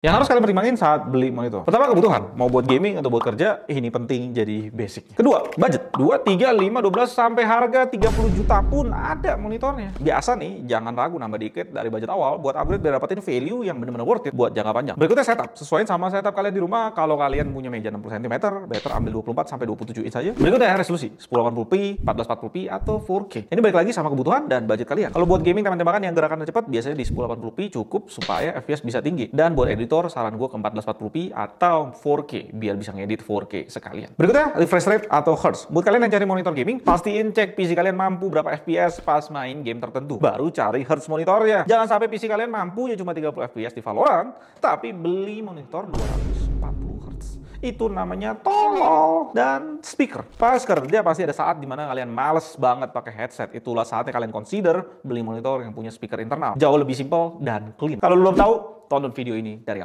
Yang harus kalian pertimbangin saat beli monitor. Pertama kebutuhan, mau buat gaming atau buat kerja, eh, ini penting jadi basic. Kedua, budget. 2, 3, 5, 12 sampai harga 30 juta pun ada monitornya. Biasa nih, jangan ragu nambah dikit dari budget awal buat upgrade biar dapetin value yang benar-benar worth it buat jangka panjang. Berikutnya setup, sesuaiin sama setup kalian di rumah. Kalau kalian punya meja 60 cm, better ambil 24 sampai 27 inch aja. Berikutnya resolusi, 1080p, 1440p atau 4K. Ini balik lagi sama kebutuhan dan budget kalian. Kalau buat gaming teman-teman yang gerakannya cepat, biasanya di 1080p cukup supaya FPS bisa tinggi. Dan buat edit monitor, saran gue ke 1440p atau 4K biar bisa ngedit 4K sekalian. Berikutnya refresh rate atau hertz. Buat kalian yang cari monitor gaming, pastiin cek PC kalian mampu berapa FPS pas main game tertentu. Baru cari hertz monitornya. Jangan sampai PC kalian mampu ya cuma 30 FPS di Valorant, tapi beli monitor 240 hertz itu namanya tolol dan speaker. Pas kerja pasti ada saat dimana kalian males banget pakai headset. Itulah saatnya kalian consider beli monitor yang punya speaker internal. Jauh lebih simple dan clean. Kalau belum tahu, tonton video ini dari aku.